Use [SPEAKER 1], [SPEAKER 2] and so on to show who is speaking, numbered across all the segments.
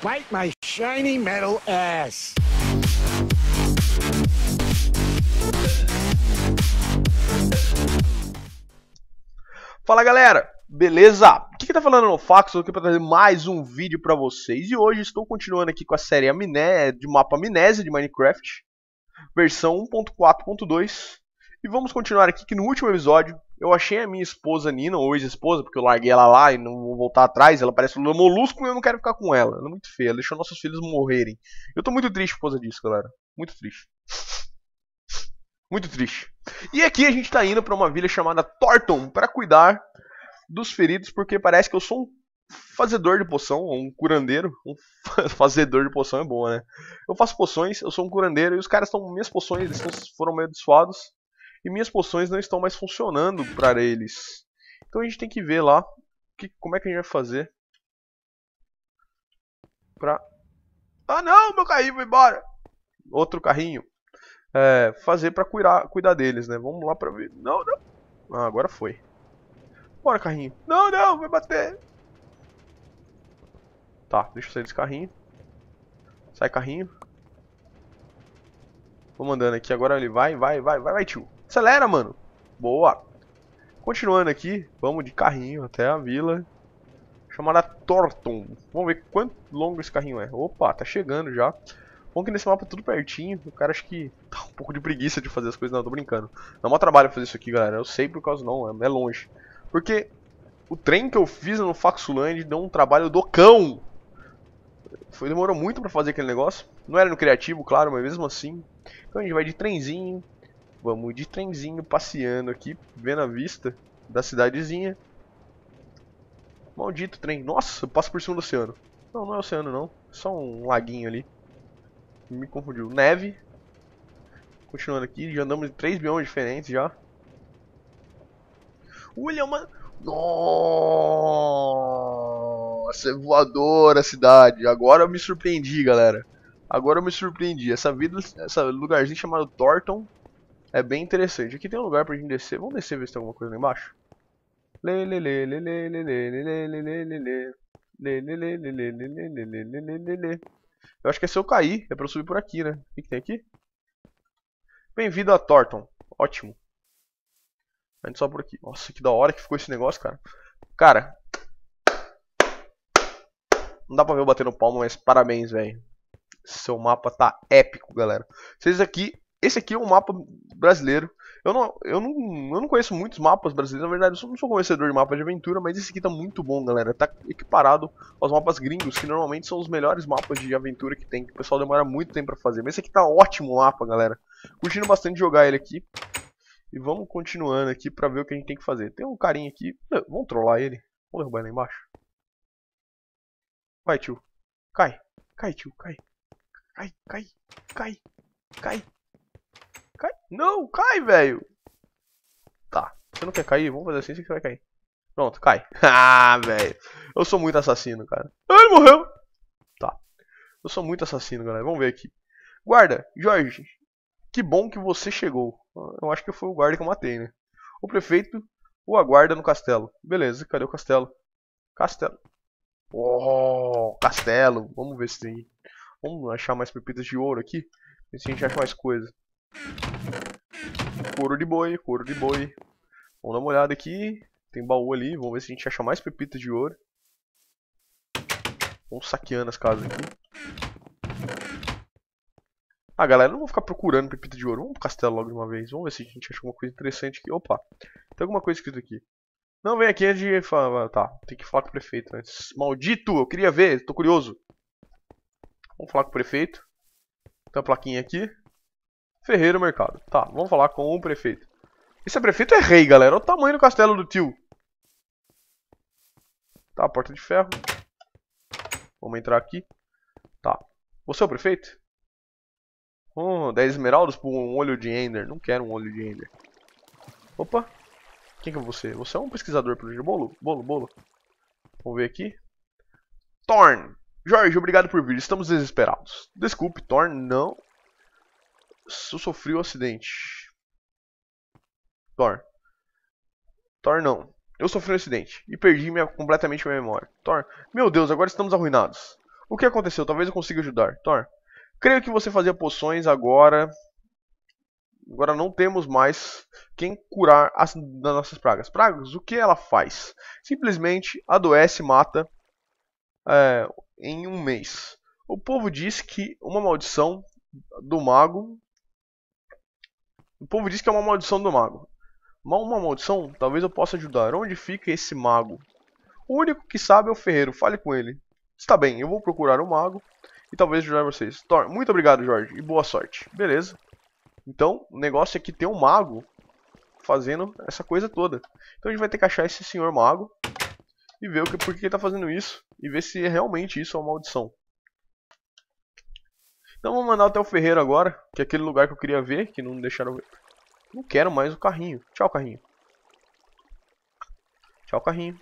[SPEAKER 1] Bite my shiny metal ass. Fala galera, beleza? O que, que tá falando no Fax? Eu tô aqui pra trazer mais um vídeo pra vocês e hoje estou continuando aqui com a série Aminé, de mapa Amnésia de Minecraft, versão 1.4.2 e vamos continuar aqui que no último episódio eu achei a minha esposa Nina, ou ex-esposa, porque eu larguei ela lá e não vou voltar atrás, ela parece um Lula Molusco e eu não quero ficar com ela. Ela é muito feia, ela deixou nossos filhos morrerem. Eu tô muito triste por causa disso, galera. Muito triste. Muito triste. E aqui a gente tá indo para uma vila chamada Thornton para cuidar dos feridos, porque parece que eu sou um fazedor de poção, um curandeiro. Um fazedor de poção é bom, né? Eu faço poções, eu sou um curandeiro e os caras estão minhas poções, eles foram meio desfados e minhas poções não estão mais funcionando para eles. Então a gente tem que ver lá que, como é que a gente vai fazer pra... Ah não, meu carrinho foi embora! Outro carrinho. É, fazer pra cuidar, cuidar deles, né? Vamos lá pra ver. Não, não! Ah, agora foi. Bora, carrinho. Não, não, vai bater! Tá, deixa eu sair desse carrinho. Sai, carrinho. Vou mandando aqui, agora ele vai, vai, vai, vai, vai, tio. Acelera, mano. Boa. Continuando aqui, vamos de carrinho até a vila. Chamada Thornton. Vamos ver quanto longo esse carrinho é. Opa, tá chegando já. Bom que nesse mapa é tudo pertinho. O cara acho que tá um pouco de preguiça de fazer as coisas. Não, tô brincando. Dá mó trabalho fazer isso aqui, galera. Eu sei por causa não, é, é longe. Porque o trem que eu fiz no Faxuland deu um trabalho do cão. Foi, demorou muito pra fazer aquele negócio. Não era no criativo, claro, mas mesmo assim. Então a gente vai de trenzinho. Vamos de trenzinho passeando aqui, vendo a vista da cidadezinha. Maldito trem. Nossa, eu passo por cima do oceano. Não, não é oceano não. É só um laguinho ali. Me confundiu. Neve. Continuando aqui, já andamos em três biomas diferentes já. Olha, mano. Nossa, é voadora a cidade. Agora eu me surpreendi, galera. Agora eu me surpreendi. Essa vida, esse lugarzinho chamado Thornton é bem interessante. Aqui tem um lugar pra gente descer. Vamos descer ver se tem alguma coisa lá embaixo. Lê, Eu acho que é se eu cair. É pra eu subir por aqui, né? O que, que tem aqui? Bem-vindo a Thornton. Ótimo. A gente só por aqui. Nossa, que da hora que ficou esse negócio, cara. Cara. Não dá pra ver eu batendo palma, mas parabéns, velho. Seu mapa tá épico, galera. Vocês aqui esse aqui é um mapa brasileiro. Eu não, eu não, eu não conheço muitos mapas brasileiros, na verdade, eu não sou conhecedor de mapas de aventura, mas esse aqui tá muito bom, galera. Tá equiparado aos mapas gringos, que normalmente são os melhores mapas de aventura que tem, que o pessoal demora muito tempo pra fazer. Mas esse aqui tá ótimo mapa, galera. Curtindo bastante jogar ele aqui. E vamos continuando aqui pra ver o que a gente tem que fazer. Tem um carinha aqui. Vamos trollar ele. Vamos derrubar ele lá embaixo. Vai, tio. Cai. Cai, tio. Cai. Cai, cai. Cai. Cai. Cai. Não, cai, velho. Tá. Você não quer cair? Vamos fazer assim, você vai cair. Pronto, cai. ah, velho. Eu sou muito assassino, cara. Ah, ele morreu. Tá. Eu sou muito assassino, galera. Vamos ver aqui. Guarda, Jorge. Que bom que você chegou. Eu acho que foi o guarda que eu matei, né? O prefeito o aguarda no castelo. Beleza, cadê o castelo? Castelo. Oh, castelo. Vamos ver se tem... Vamos achar mais pepitas de ouro aqui. Ver se a gente acha mais coisa. Couro de boi, couro de boi. Vamos dar uma olhada aqui. Tem baú ali, vamos ver se a gente acha mais pepitas de ouro. Vamos saqueando as casas aqui. Ah, galera, não vou ficar procurando pepita de ouro. Vamos pro castelo logo de uma vez. Vamos ver se a gente acha alguma coisa interessante aqui. Opa, tem alguma coisa escrita aqui. Não, vem aqui antes de falar. Tá, tem que falar com o prefeito antes. Maldito, eu queria ver, tô curioso. Vamos falar com o prefeito. Tem uma plaquinha aqui. Ferreiro Mercado. Tá, vamos falar com o prefeito. Esse é prefeito é rei, galera. Olha o tamanho do castelo do tio. Tá, porta de ferro. Vamos entrar aqui. Tá. Você é o prefeito? Oh, 10 esmeraldas por um olho de Ender. Não quero um olho de Ender. Opa. Quem que é você? Você é um pesquisador por de bolo? Bolo, bolo. Vamos ver aqui. Thorn. Jorge, obrigado por vir. Estamos desesperados. Desculpe, Thorn. Não sofreu um acidente. Thor. Thor não. Eu sofri um acidente e perdi minha, completamente minha memória. Thor, meu Deus, agora estamos arruinados. O que aconteceu? Talvez eu consiga ajudar. Thor, creio que você fazia poções agora. Agora não temos mais quem curar as nossas pragas. Pragas, o que ela faz? Simplesmente adoece e mata é, em um mês. O povo diz que uma maldição do mago o povo diz que é uma maldição do mago. Mal uma maldição? Talvez eu possa ajudar. Onde fica esse mago? O único que sabe é o ferreiro. Fale com ele. Está bem, eu vou procurar o um mago e talvez ajudar vocês. Thor, muito obrigado, Jorge, e boa sorte. Beleza. Então, o negócio é que tem um mago fazendo essa coisa toda. Então a gente vai ter que achar esse senhor mago e ver o que, por que ele está fazendo isso e ver se é realmente isso é uma maldição. Então vou mandar até o Ferreiro agora, que é aquele lugar que eu queria ver, que não deixaram ver. Não quero mais o carrinho. Tchau, carrinho. Tchau, carrinho.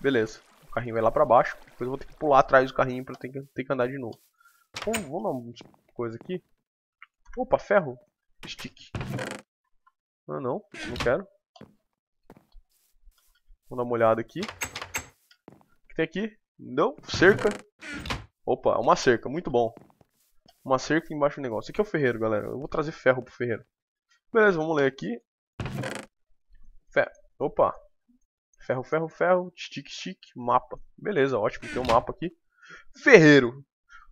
[SPEAKER 1] Beleza. O carrinho vai lá pra baixo. Depois eu vou ter que pular atrás do carrinho pra ter que, ter que andar de novo. Então, vamos dar uma coisa aqui. Opa, ferro. Stick. Ah, não. Não quero. Vamos dar uma olhada aqui. O que tem aqui? Não. Cerca. Opa, uma cerca. Muito bom. Uma cerca embaixo do negócio. Aqui é o ferreiro, galera. Eu vou trazer ferro pro ferreiro. Beleza, vamos ler aqui. Ferro. Opa. Ferro, ferro, ferro. Stick, stick. Mapa. Beleza, ótimo. Tem um mapa aqui. Ferreiro.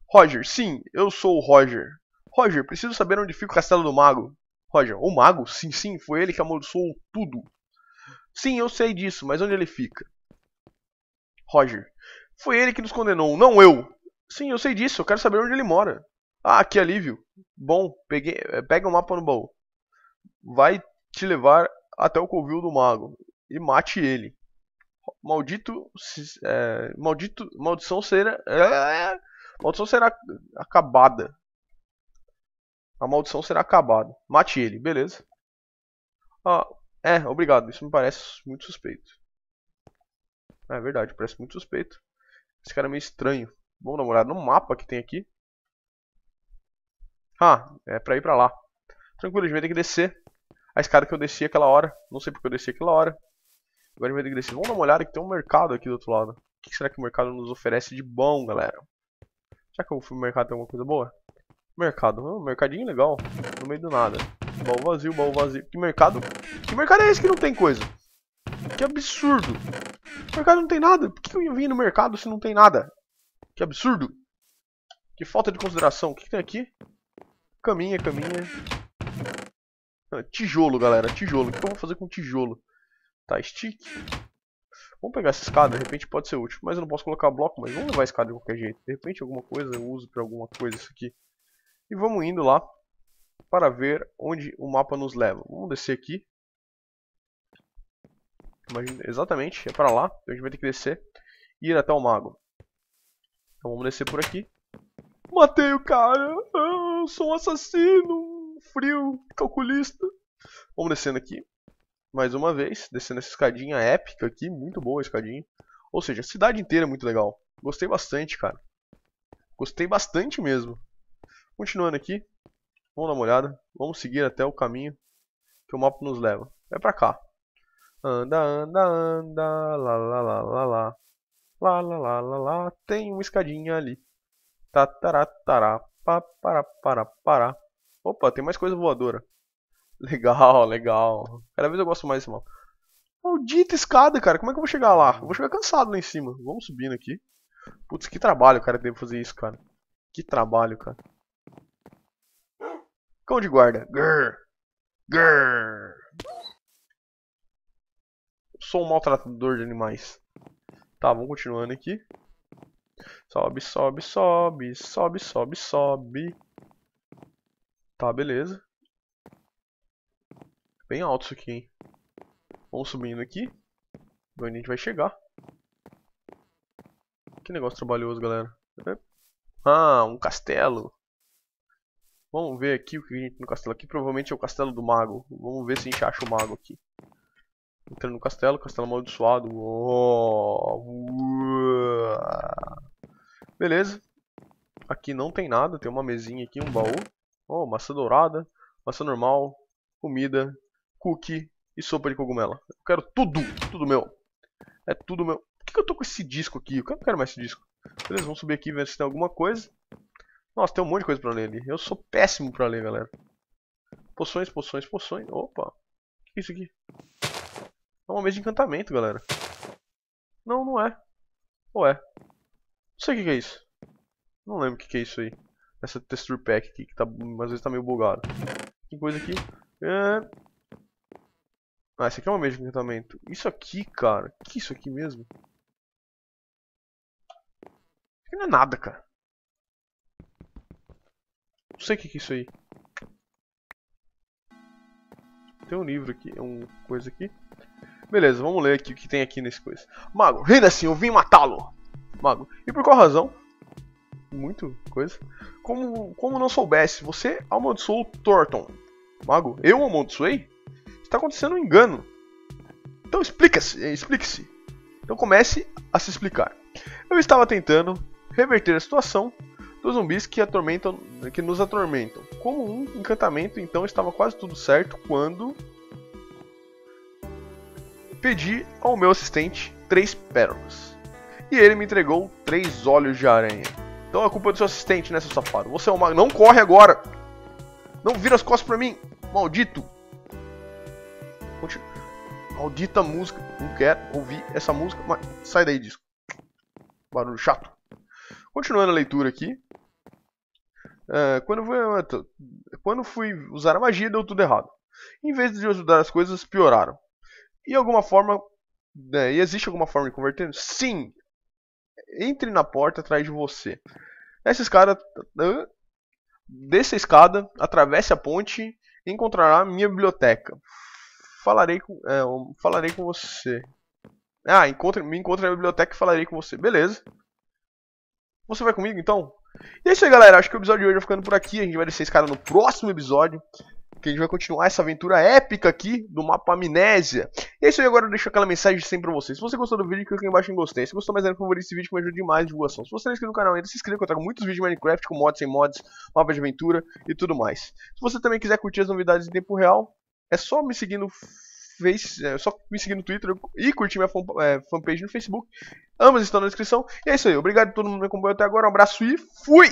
[SPEAKER 1] Roger, sim, eu sou o Roger. Roger, preciso saber onde fica o castelo do mago. Roger, o mago? Sim, sim, foi ele que amaldiçoou tudo. Sim, eu sei disso, mas onde ele fica? Roger, foi ele que nos condenou, não eu. Sim, eu sei disso, eu quero saber onde ele mora. Ah, que alívio. Bom, peguei, eh, pega o um mapa no baú. Vai te levar até o covil do mago e mate ele. Maldito, é, maldito, maldição será, é, maldição será acabada. A maldição será acabada. Mate ele, beleza? Ah, é, obrigado. Isso me parece muito suspeito. É verdade, parece muito suspeito. Esse cara é meio estranho. Vamos dar uma olhada no mapa que tem aqui. Ah, é pra ir pra lá. Tranquilo, a gente vai ter que descer. A escada que eu desci aquela hora. Não sei porque eu desci aquela hora. Agora a gente vai ter que descer. Vamos dar uma olhada que tem um mercado aqui do outro lado. O que será que o mercado nos oferece de bom, galera? Será que eu fui no mercado tem alguma coisa boa? Mercado. Oh, mercadinho legal. No meio do nada. Baú vazio, baú vazio. Que mercado? Que mercado é esse que não tem coisa? Que absurdo. O mercado não tem nada. Por que eu vim no mercado se não tem nada? Que absurdo. Que falta de consideração. O que, que tem aqui? Caminha, caminha. Ah, tijolo, galera. Tijolo. O que eu vou fazer com tijolo? Tá, stick. Vamos pegar essa escada, de repente pode ser útil. Mas eu não posso colocar bloco, mas vamos levar a escada de qualquer jeito. De repente alguma coisa, eu uso pra alguma coisa isso aqui. E vamos indo lá para ver onde o mapa nos leva. Vamos descer aqui. Imagina, exatamente, é para lá. Então a gente vai ter que descer e ir até o mago. Então vamos descer por aqui. Matei o cara. Ah, eu sou um assassino. Frio, calculista. Vamos descendo aqui. Mais uma vez. Descendo essa escadinha épica aqui. Muito boa a escadinha. Ou seja, a cidade inteira é muito legal. Gostei bastante, cara. Gostei bastante mesmo. Continuando aqui. Vamos dar uma olhada. Vamos seguir até o caminho que o mapa nos leva. É pra cá. Anda, anda, anda. Lá, lá, lá, lá, lá. Lá, lá, lá, lá, lá. Tem uma escadinha ali. Tataratará. Opa, tem mais coisa voadora. Legal, legal. Cada vez eu gosto mais desse mapa. Maldita escada, cara. Como é que eu vou chegar lá? Eu vou chegar cansado lá em cima. Vamos subindo aqui. Putz, que trabalho, cara, devo fazer isso, cara. Que trabalho, cara. Cão de guarda. Grrr. Grrr. Sou um maltratador de animais. Tá, vamos continuando aqui. Sobe, sobe, sobe, sobe, sobe, sobe. Tá, beleza. Bem alto isso aqui, hein. Vamos subindo aqui. Onde a gente vai chegar. Que negócio trabalhoso, galera. É. Ah, um castelo. Vamos ver aqui o que a gente tem no castelo. Aqui provavelmente é o castelo do mago. Vamos ver se a gente acha o mago aqui. Entrando no castelo, castelo amaldiçoado. Oh. Uau. Beleza. Aqui não tem nada, tem uma mesinha aqui, um baú. Oh, maçã dourada, maçã normal, comida, cookie e sopa de cogumelo. Eu quero tudo, tudo meu. É tudo meu. Por que eu tô com esse disco aqui? Eu não quero mais esse disco. Beleza, vamos subir aqui e ver se tem alguma coisa. Nossa, tem um monte de coisa pra ler ali. Eu sou péssimo pra ler, galera. Poções, poções, poções. Opa. O que é isso aqui? É uma mesa de encantamento, galera. Não, não é. Ou é? sei o que, que é isso. Não lembro o que, que é isso aí. Essa texture pack aqui que tá, às vezes tá meio bugado. Tem coisa aqui. É... Ah, esse aqui é uma mesa de encantamento. Isso aqui, cara. Que isso aqui mesmo? Isso aqui não é nada, cara. Não sei o que, que é isso aí. Tem um livro aqui, é um coisa aqui. Beleza, vamos ler aqui o que tem aqui nesse coisa. Mago, renda assim, eu vim matá-lo mago. E por qual razão? Muito coisa. Como, como não soubesse, você amaldiçoou o Thornton. Mago, eu amaldiçoei? Está acontecendo um engano. Então explica-se, eh, explique-se. Então comece a se explicar. Eu estava tentando reverter a situação dos zumbis que, atormentam, que nos atormentam. Como um encantamento, então estava quase tudo certo quando pedi ao meu assistente três pérolas. E ele me entregou três olhos de aranha. Então a culpa é do seu assistente, né, seu safado? Você é um mago. Não corre agora! Não vira as costas pra mim! Maldito! Continua. Maldita música. Não quero ouvir essa música. Mas sai daí, disco. Barulho chato. Continuando a leitura aqui. Uh, quando, fui, quando fui usar a magia, deu tudo errado. Em vez de ajudar as coisas, pioraram. E alguma forma. Né, e existe alguma forma de converter? Sim! entre na porta atrás de você. Esses caras desça a escada, atravesse a ponte e encontrará minha biblioteca. Falarei com, é, falarei com você. Ah, encontre, me encontre na biblioteca e falarei com você. Beleza. Você vai comigo então? E é isso aí, galera. Acho que o episódio de hoje vai ficando por aqui. A gente vai descer esse cara no próximo episódio. Que a gente vai continuar essa aventura épica aqui do mapa Amnésia. E é isso aí, agora eu deixo aquela mensagem de sempre pra vocês. Se você gostou do vídeo, clica aqui embaixo em gostei. Se gostou mais, ainda favorito esse vídeo que me ajuda demais a divulgação. Se você não é inscrito no canal ainda, se inscreva que eu trago muitos vídeos de Minecraft com mods, sem mods, mapa de aventura e tudo mais. Se você também quiser curtir as novidades em tempo real, é só me seguir no Face, é só me seguir no Twitter e curtir minha é, fanpage no Facebook. Ambas estão na descrição. E é isso aí. Obrigado a todo mundo que me acompanhou até agora. Um abraço e fui!